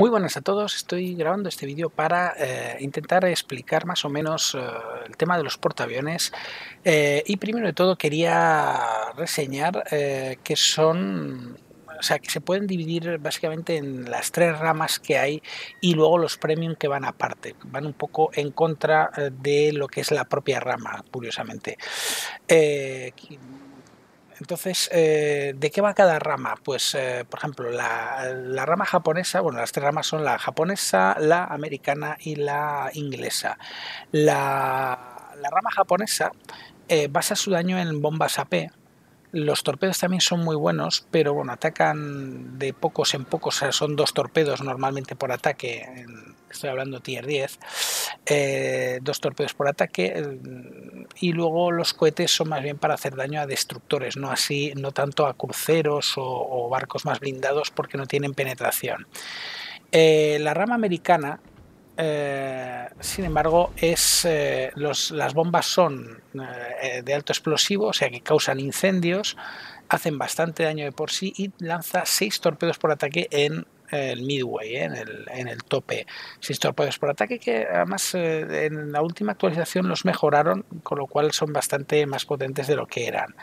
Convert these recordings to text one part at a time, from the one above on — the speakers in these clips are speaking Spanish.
Muy buenas a todos, estoy grabando este vídeo para eh, intentar explicar más o menos eh, el tema de los portaaviones eh, y primero de todo quería reseñar que son o sea, que se pueden dividir básicamente en las tres ramas que hay y luego los premium que van aparte, van un poco en contra de lo que es la propia rama, curiosamente. Entonces, eh, ¿de qué va cada rama? Pues, eh, por ejemplo, la, rama japonesa, bueno, las tres ramas son la japonesa, la americana y la inglesa. La, rama japonesa eh, basa su daño en bombas AP, los torpedos también son muy buenos, pero bueno, atacan de pocos en pocos, son dos torpedos normalmente por ataque, estoy hablando tier 10, eh, dos torpedos por ataque, eh, y luego los cohetes son más bien para hacer daño a destructores, no así, no tanto a cruceros o, barcos más blindados porque no tienen penetración. Eh, la rama americana eh, sin embargo, es, eh, las bombas son eh, de alto explosivo, o sea que causan incendios, hacen bastante daño de por sí y lanza seis torpedos por ataque en el midway, en el, tope. 6 torpedos por ataque que además en la última actualización los mejoraron, con lo cual son bastante más potentes de lo que eran.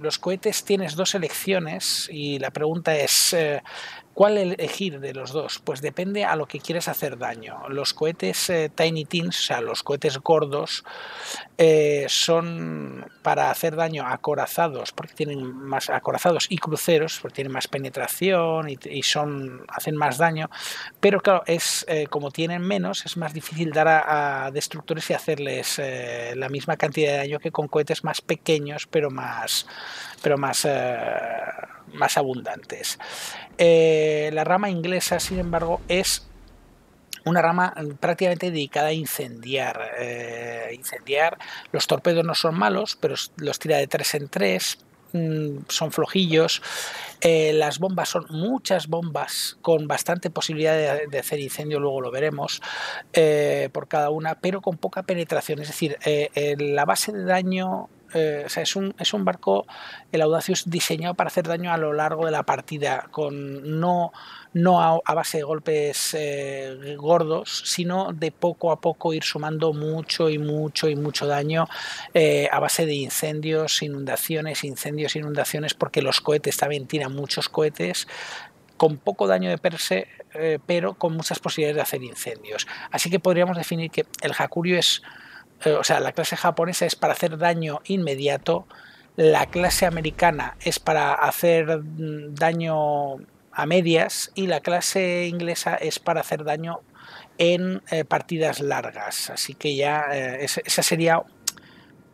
los cohetes tienes dos elecciones y la pregunta es ¿Cuál elegir de los dos? Pues depende a lo que quieres hacer daño. Los cohetes eh, Tiny Teens, o sea, los cohetes gordos, eh, son para hacer daño acorazados, porque tienen más acorazados y cruceros, porque tienen más penetración y, son hacen más daño. Pero claro, es eh, como tienen menos, es más difícil dar a, a destructores y hacerles la misma cantidad de daño que con cohetes más pequeños, pero más, pero más más abundantes. Eh, la rama inglesa, sin embargo, es una rama prácticamente dedicada a incendiar. Eh, incendiar, los torpedos no son malos, pero los tira de tres en tres, mm, son flojillos. Eh, las bombas son muchas bombas con bastante posibilidad de, hacer incendio, luego lo veremos por cada una, pero con poca penetración. Es decir, la base de daño eh, es, un, es un barco, el Audacious, diseñado para hacer daño a lo largo de la partida, con no, no a, base de golpes eh, gordos, sino de poco a poco ir sumando mucho y mucho y mucho daño eh, a base de incendios, inundaciones, incendios, inundaciones, porque los cohetes también tiran muchos cohetes, con poco daño de perse, pero con muchas posibilidades de hacer incendios. Así que podríamos definir que el Hakurio es eh, o sea, la clase japonesa es para hacer daño inmediato, la clase americana es para hacer mm, daño a medias y la clase inglesa es para hacer daño en eh, partidas largas. Así que ya eh, esa sería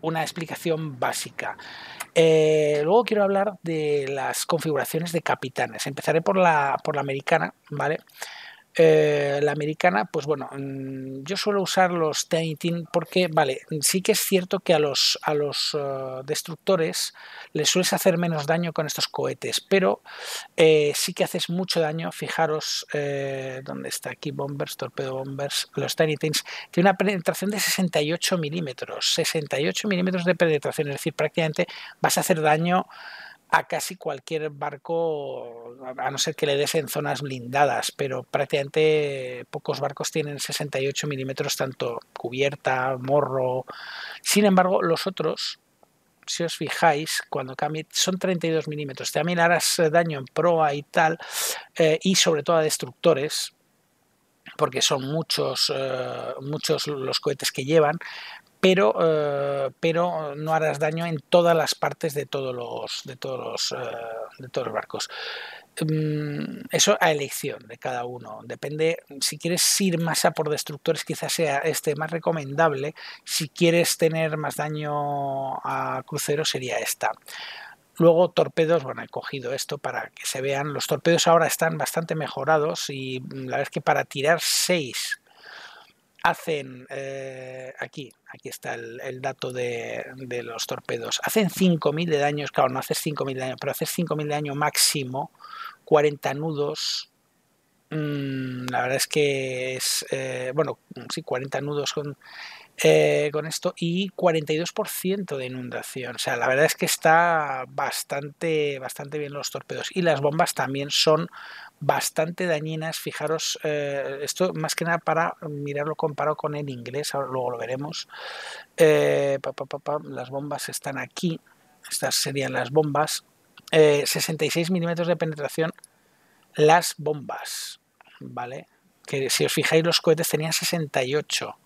una explicación básica. luego quiero hablar de las configuraciones de capitanes. Empezaré por la, por la americana, ¿vale? vale eh, la americana, pues bueno, mm, yo suelo usar los Tiny porque, vale, sí que es cierto que a los, a los eh, destructores les sueles hacer menos daño con estos cohetes, pero eh, sí que haces mucho daño. Fijaros dónde está aquí Bombers, Torpedo Bombers, los Tiny tiene una penetración de 68 milímetros, 68 milímetros de penetración, es decir, prácticamente vas a hacer daño a casi cualquier barco, a no ser que le des en zonas blindadas, pero prácticamente pocos barcos tienen 68 milímetros, tanto cubierta, morro. Sin embargo, los otros, si os fijáis, cuando cambie, son 32 milímetros. También harás eh, daño en proa y tal, eh, y sobre todo a destructores, porque son muchos, eh, muchos los cohetes que llevan, pero, eh, pero no harás daño en todas las partes de todos los, de todos eh, de todos barcos. Mm, eso a elección de cada uno. Depende, si quieres ir más a por destructores, quizás sea este más recomendable. Si quieres tener más daño a crucero, sería esta. Luego torpedos, bueno, he cogido esto para que se vean. Los torpedos ahora están bastante mejorados y mm, la verdad es que para tirar 6 hacen, eh, aquí, aquí está el, dato de, los torpedos, hacen 5.000 de daño, claro, no haces 5.000 de daño, pero haces 5.000 de daño máximo, 40 nudos, mm, la verdad es que es, eh, bueno, sí, 40 nudos con eh, con esto y 42% de inundación. O sea, la verdad es que está bastante, bastante bien los torpedos. Y las bombas también son bastante dañinas. Fijaros, eh, esto más que nada para mirarlo comparado con el inglés, luego lo veremos. Eh, las bombas están aquí. Estas serían las bombas. 66 milímetros de penetración las bombas, ¿vale? Que si os fijáis los cohetes tenían 68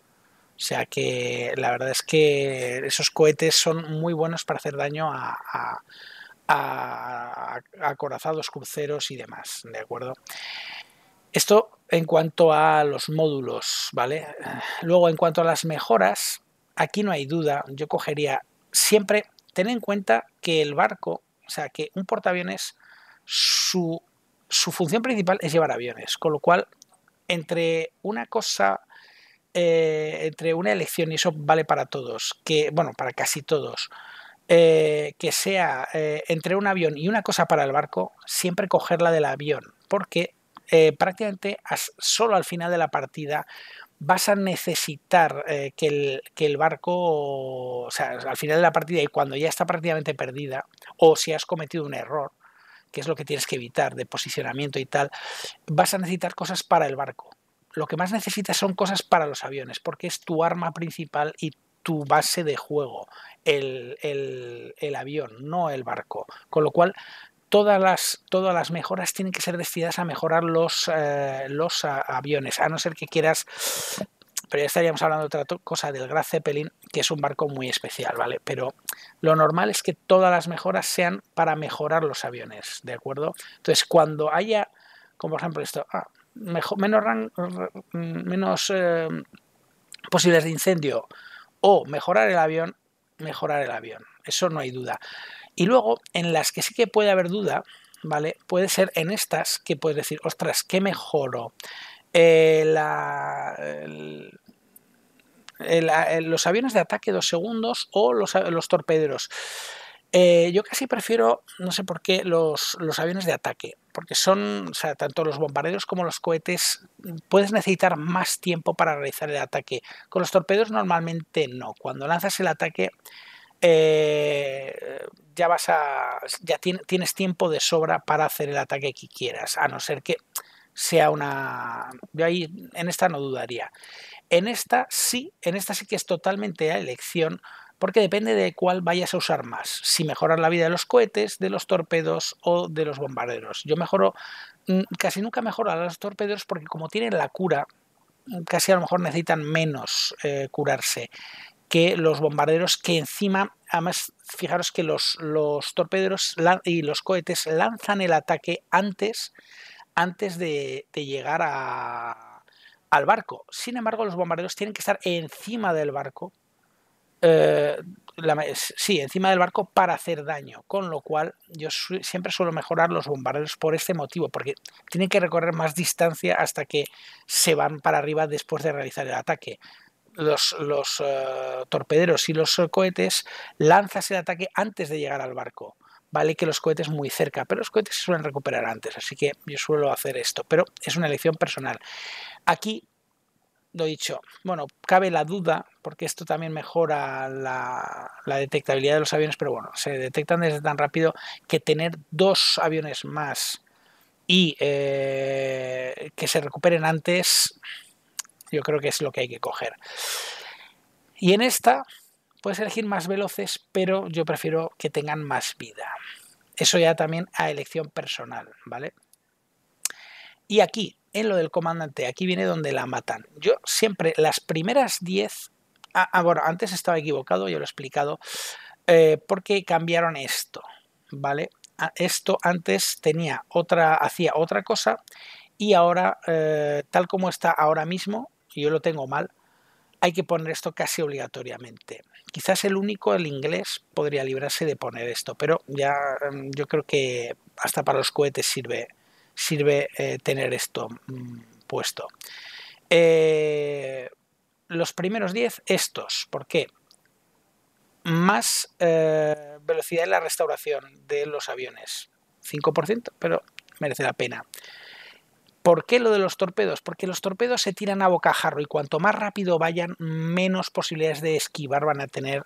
o sea que la verdad es que esos cohetes son muy buenos para hacer daño a, a, acorazados, cruceros y demás, ¿de acuerdo? Esto en cuanto a los módulos, ¿vale? Eh, luego, en cuanto a las mejoras, aquí no hay duda, yo cogería siempre, tener en cuenta que el barco, o sea, que un portaaviones, su, su función principal es llevar aviones, con lo cual, entre una cosa eh, entre una elección, y eso vale para todos, que, bueno, para casi todos, eh, que sea eh, entre un avión y una cosa para el barco, siempre coger la del avión, porque prácticamente solo al final de la partida vas a necesitar que el, que, el, barco, o sea, al final de la partida y cuando ya está prácticamente perdida, o si has cometido un error, que es lo que tienes que evitar de posicionamiento y tal, vas a necesitar cosas para el barco lo que más necesitas son cosas para los aviones, porque es tu arma principal y tu base de juego, el, avión, no el barco. Con lo cual, todas las, todas las mejoras tienen que ser destinadas a mejorar los, eh, los aviones, a no ser que quieras pero ya estaríamos hablando de otra cosa del Graf Zeppelin, que es un barco muy especial, ¿vale? Pero lo normal es que todas las mejoras sean para mejorar los aviones, ¿de acuerdo? Entonces, cuando haya, como por ejemplo esto, ah, menos, em, posibles de incendio o mejorar el avión, mejorar el avión. Eso no hay duda. Y luego, en las que sí que puede haber duda, ¿vale? Puede ser en estas que puedes decir, ostras, ¿qué mejoro? Eh, los aviones de ataque dos segundos o los, los torpederos. Eh, yo casi prefiero, no sé por qué, los, aviones de ataque, porque son, o sea, tanto los bombarderos como los cohetes, puedes necesitar más tiempo para realizar el ataque. Con los torpedos normalmente no. Cuando lanzas el ataque, eh, ya vas a, ya tienes tiempo de sobra para hacer el ataque que quieras, a no ser que sea una. Yo ahí en esta no dudaría. En esta sí, en esta sí que es totalmente a elección, porque depende de cuál vayas a usar más, si mejoras la vida de los cohetes, de los torpedos o de los bombarderos. Yo mejoro, mm, casi nunca mejoro a los torpedos porque como tienen la cura, mm, casi a lo mejor necesitan menos eh, curarse que los bombarderos que encima, además fijaros que los, los torpedos y los cohetes lanzan el ataque antes, antes de, de llegar a, al barco. Sin embargo, los bombarderos tienen que estar encima del barco eh, sí, encima del barco para hacer daño, con lo cual yo siempre suelo mejorar los bombarderos por este motivo, porque tienen que recorrer más distancia hasta que se van para arriba después de realizar el ataque. Los, eh, torpederos y los eh, cohetes lanzas el ataque antes de llegar al barco. Vale que los cohetes muy cerca, pero los cohetes se suelen recuperar antes, así que yo suelo hacer esto, pero es una elección personal. Aquí lo dicho, bueno, cabe la duda, porque esto también mejora la, detectabilidad de los aviones, pero bueno, se detectan desde tan rápido que tener dos aviones más y eh, que se recuperen antes, yo creo que es lo que hay que coger. Y en esta puedes elegir más veloces, pero yo prefiero que tengan más vida. Eso ya también a elección personal, ¿vale? Y aquí en lo del comandante. Aquí viene donde la matan. Yo siempre, las primeras 10... Ah, ah, bueno, antes estaba equivocado, yo lo he explicado, eh, porque cambiaron esto, ¿vale? Ah, esto antes tenía otra, hacía otra cosa y ahora, eh, tal como está ahora mismo, yo lo tengo mal, hay que poner esto casi obligatoriamente. Quizás el único, el inglés, podría librarse de poner esto, pero ya mm, yo creo que hasta para los cohetes sirve sirve eh, tener esto mm, puesto. Eh, los primeros 10, estos. ¿Por qué? Más eh, velocidad en la restauración de los aviones. 5%, pero merece la pena. ¿Por qué lo de los torpedos? Porque los torpedos se tiran a bocajarro y cuanto más rápido vayan, menos posibilidades de esquivar van a tener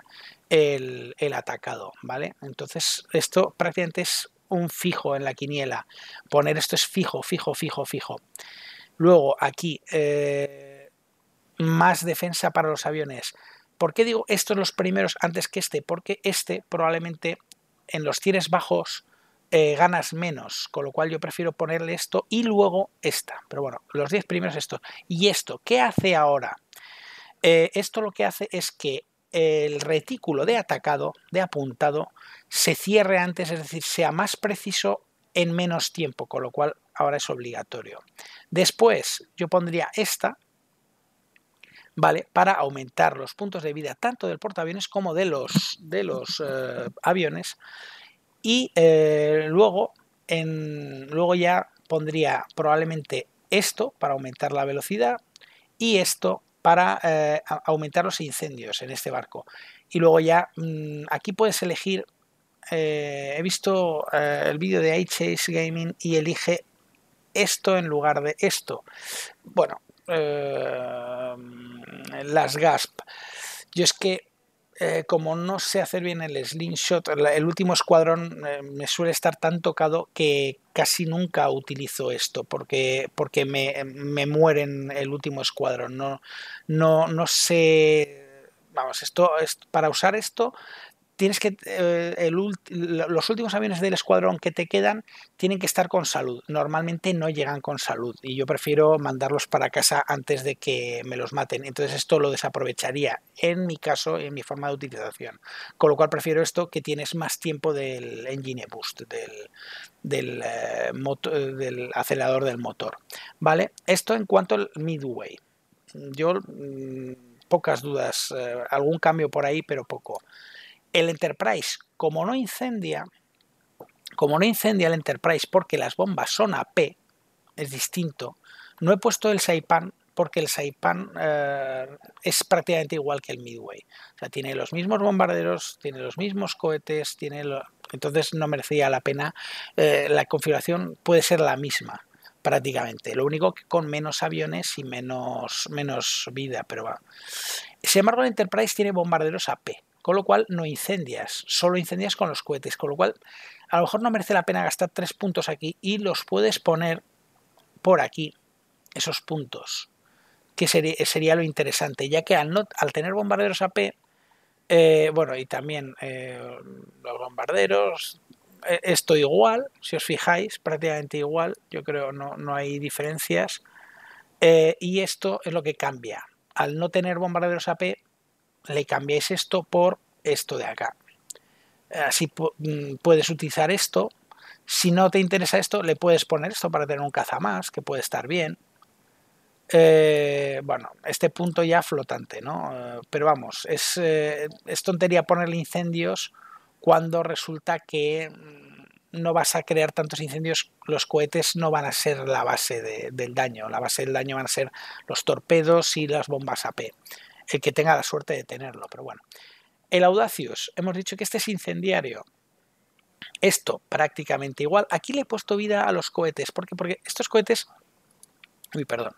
el, el atacado, ¿vale? Entonces, esto prácticamente es un fijo en la quiniela. Poner esto es fijo, fijo, fijo, fijo. Luego aquí, eh, más defensa para los aviones. ¿Por qué digo estos los primeros antes que este? Porque este probablemente en los tieres bajos eh, ganas menos, con lo cual yo prefiero ponerle esto y luego esta. Pero bueno, los 10 primeros estos. ¿Y esto? ¿Qué hace ahora? Eh, esto lo que hace es que el retículo de atacado, de apuntado, se cierre antes, es decir, sea más preciso en menos tiempo, con lo cual ahora es obligatorio. Después yo pondría esta, ¿vale? Para aumentar los puntos de vida tanto del portaaviones como de los, de los eh, aviones. Y eh, luego, en, luego ya pondría probablemente esto para aumentar la velocidad y esto para eh, aumentar los incendios en este barco. Y luego ya mm, aquí puedes elegir, eh, he visto eh, el vídeo de iChase Gaming y elige esto en lugar de esto. Bueno, mm, las GASP. Yo es que eh, como no sé hacer bien el slingshot, el último escuadrón eh, me suele estar tan tocado que casi nunca utilizo esto porque, me, me el último escuadrón. No, sé. Vamos, esto, es para usar esto tienes que eh, los últimos aviones del escuadrón que te quedan tienen que estar con salud. Normalmente no llegan con salud y yo prefiero mandarlos para casa antes de que me los maten. Entonces esto lo desaprovecharía en mi caso en mi forma de utilización. Con lo cual prefiero esto que tienes más tiempo del engine boost del, del eh, eh, acelerador del motor. Vale, esto en cuanto al midway. Yo mm, pocas dudas, algún cambio por ahí, pero poco. El Enterprise, como no incendia, como no incendia el Enterprise porque las bombas son AP, es distinto. No he puesto el Saipan porque el Saipan eh, es prácticamente igual que el Midway. O sea, tiene los mismos bombarderos, tiene los mismos cohetes, tiene entonces no merecía la pena. Eh, la configuración puede ser la misma prácticamente. Lo único que con menos aviones y menos, menos vida, pero va. Sin embargo, el Enterprise tiene bombarderos AP con lo cual no incendias, solo incendias con los cohetes, con lo cual a lo mejor no merece la pena gastar tres puntos aquí y los puedes poner por aquí, esos puntos, que sería, lo interesante, ya que al, no, al tener bombarderos AP, eh, bueno, y también eh, los bombarderos, eh, esto igual, si os fijáis, prácticamente igual, yo creo no, no hay diferencias, y esto es lo que cambia. Al no tener bombarderos AP, le cambiáis esto por esto de acá. Así mm, puedes utilizar esto. Si no te interesa esto, le puedes poner esto para tener un caza más, que puede estar bien. Eh, bueno, este punto ya flotante, ¿no? Eh, pero vamos, eh, es, tontería ponerle incendios cuando resulta que mm, no vas a crear tantos incendios, los cohetes no van a ser la base del daño. La base del daño van a ser los torpedos y las bombas AP el que tenga la suerte de tenerlo, pero bueno. El Audacius, hemos dicho que este es incendiario. Esto prácticamente igual. Aquí le he puesto vida a los cohetes, porque, porque estos cohetes... Uy, perdón.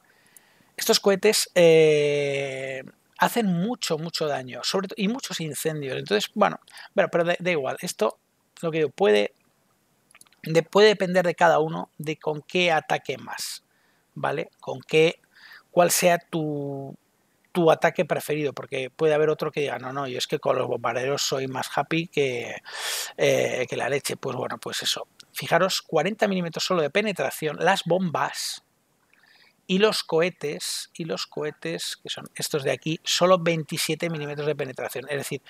Estos cohetes eh, hacen mucho, mucho daño, sobre y muchos incendios. Entonces, bueno, pero, pero da, igual. Esto, lo que digo, puede, puede depender de cada uno de con qué ataque más, ¿vale? Con qué, cuál sea tu, tu ataque preferido, porque puede haber otro que diga, no, no, yo es que con los bombarderos soy más happy que, eh, que la leche. Pues bueno, pues eso. Fijaros, 40 milímetros solo de penetración, las bombas y los cohetes, y los cohetes, que son estos de aquí, solo 27 milímetros de penetración. Es decir,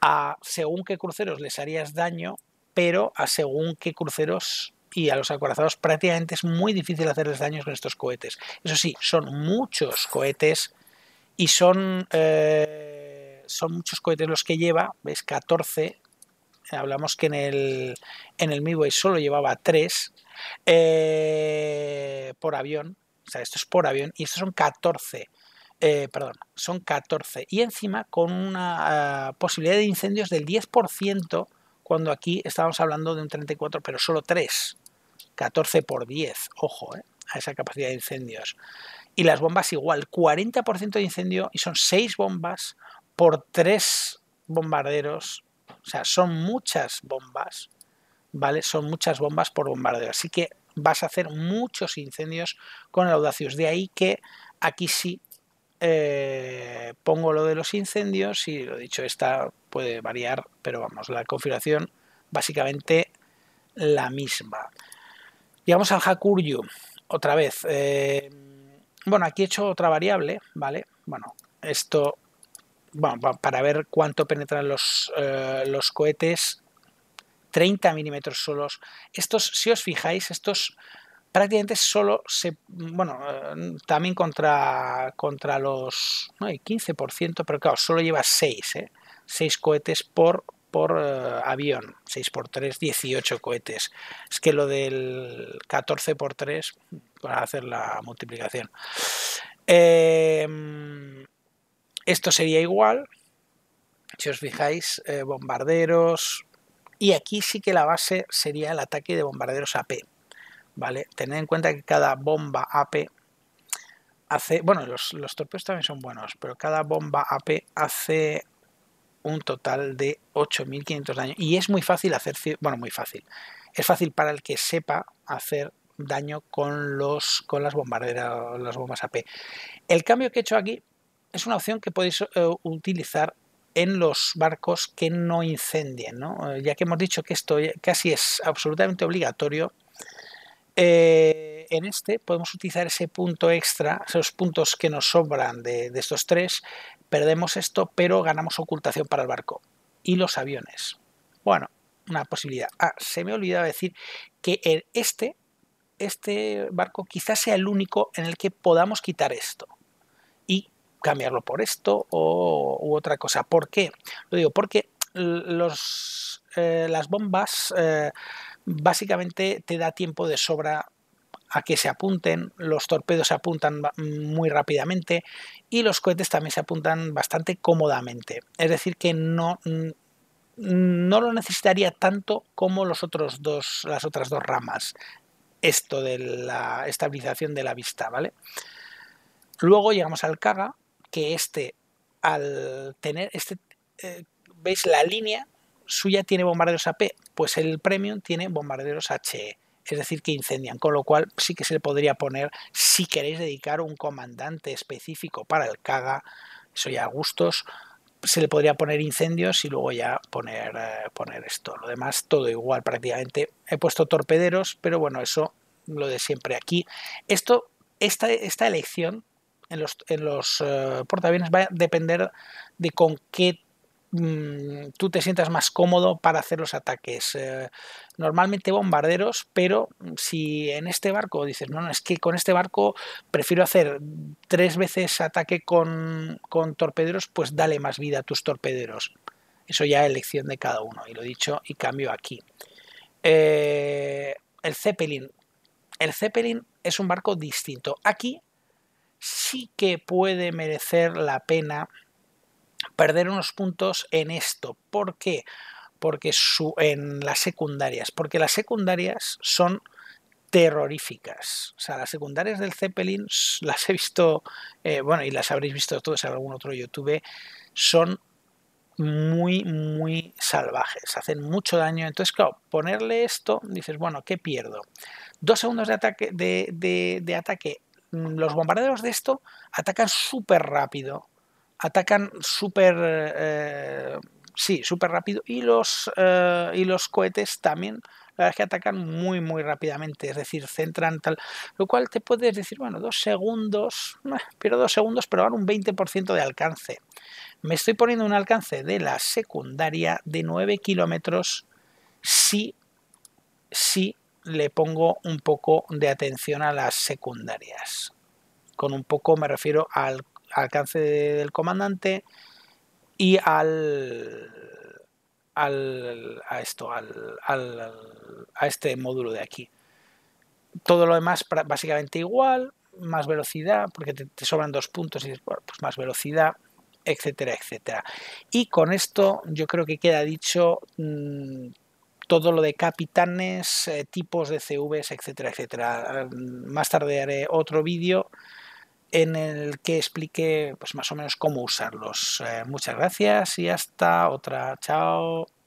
a según qué cruceros les harías daño, pero a según qué cruceros y a los acorazados prácticamente es muy difícil hacerles daños con estos cohetes. Eso sí, son muchos cohetes y son, eh, son muchos cohetes los que lleva, veis 14. Hablamos que en el, en el Midway solo llevaba 3 eh, por avión. O sea, esto es por avión y estos son 14. Eh, perdón, son 14. Y encima con una ah, posibilidad de incendios del 10%, cuando aquí estábamos hablando de un 34, pero solo 3. 14 por 10, ojo, eh, a esa capacidad de incendios. Y las bombas igual, 40% de incendio y son 6 bombas por 3 bombarderos. O sea, son muchas bombas, ¿vale? Son muchas bombas por bombardero. Así que vas a hacer muchos incendios con el Audacious. De ahí que aquí sí eh, pongo lo de los incendios y lo dicho, esta puede variar, pero vamos, la configuración básicamente la misma. Llegamos al Hakuryu, otra vez. Eh, bueno, aquí he hecho otra variable, ¿vale? Bueno, esto, bueno, para ver cuánto penetran los, eh, los cohetes, 30 milímetros solos. Estos, si os fijáis, estos prácticamente solo se, bueno, eh, también contra, contra los, no, hay 15%, pero claro, solo lleva 6, ¿eh? 6 cohetes por por eh, avión, 6x3, 18 cohetes. Es que lo del 14x3, para pues, hacer la multiplicación. Em, esto sería igual, si os fijáis, eh, bombarderos, y aquí sí que la base sería el ataque de bombarderos AP. ¿Vale? Tened en cuenta que cada bomba AP hace, bueno, los, los torpedos también son buenos, pero cada bomba AP hace un total de 8.500 daños. Y es muy fácil hacer, bueno, muy fácil. Es fácil para el que sepa hacer daño con, los, con las bombarderas, las bombas AP. El cambio que he hecho aquí es una opción que podéis eh, utilizar en los barcos que no incendien, eh, ya que hemos dicho que esto casi es absolutamente obligatorio. Eh, en este podemos utilizar ese punto extra, esos puntos que nos sobran de, estos tres, perdemos esto, pero ganamos ocultación para el barco. Y los aviones. Bueno, una posibilidad. Ah, se me olvidaba decir que en este, este barco quizás sea el único en el que podamos quitar esto y cambiarlo por esto o, u otra cosa. ¿Por qué? Lo digo porque los, eh, las bombas eh, básicamente te da tiempo de sobra a que se apunten, los torpedos se apuntan muy rápidamente y los cohetes también se apuntan bastante cómodamente. Es decir, que no, no lo necesitaría tanto como los otros dos, las otras dos ramas, esto de la estabilización de la vista, ¿vale? Luego llegamos al Kaga, que este, al tener este, eh, veis la línea suya tiene bombarderos AP, pues el Premium tiene bombarderos HE es decir, que incendian, con lo cual sí que se le podría poner, si queréis dedicar un comandante específico para el caga, eso ya a gustos, se le podría poner incendios y luego ya poner, eh, poner esto. Lo demás todo igual prácticamente. He puesto torpederos, pero bueno, eso lo de siempre aquí. Esto, esta, esta elección en los, en eh, portaaviones va a depender de con qué Mm, tú te sientas más cómodo para hacer los ataques. Eh, normalmente bombarderos, pero mm, si en este barco dices, no, no, es que con este barco prefiero hacer tres veces ataque con, torpederos, pues dale más vida a tus torpederos. Eso ya es elección de cada uno, y lo he dicho, y cambio aquí. Eh, el Zeppelin. El Zeppelin es un barco distinto. Aquí sí que puede merecer la pena perder unos puntos en esto. ¿Por qué? Porque en las secundarias, porque las secundarias son terroríficas. O sea, las secundarias del Zeppelin las he visto, eh, bueno, y las habréis visto todos en algún otro YouTube, son muy, muy salvajes, hacen mucho daño. Entonces, claro, ponerle esto, dices, bueno, ¿qué pierdo? Dos segundos de ataque, de, de ataque. Mm, los bombarderos de esto atacan súper rápido, atacan súper... Eh, sí, súper rápido. Y los, eh, y los cohetes también, la verdad es que atacan muy, muy rápidamente. Es decir, centran tal. Lo cual te puedes decir, bueno, dos segundos, eh, pero dos segundos, pero van un 20% de alcance. Me estoy poniendo un alcance de la secundaria de 9 kilómetros si, si le pongo un poco de atención a las secundarias. Con un poco me refiero al alcance del comandante y al, a esto, al, a este módulo de aquí. Todo lo demás básicamente igual, más velocidad, porque te, sobran dos puntos y pues más velocidad, etcétera, etcétera. Y con esto yo creo que queda dicho mm, todo lo de capitanes, eh, tipos de CVs, etcétera, etcétera. Más tarde haré otro vídeo en el que explique pues, más o menos cómo usarlos. Eh, muchas gracias y hasta otra. Chao.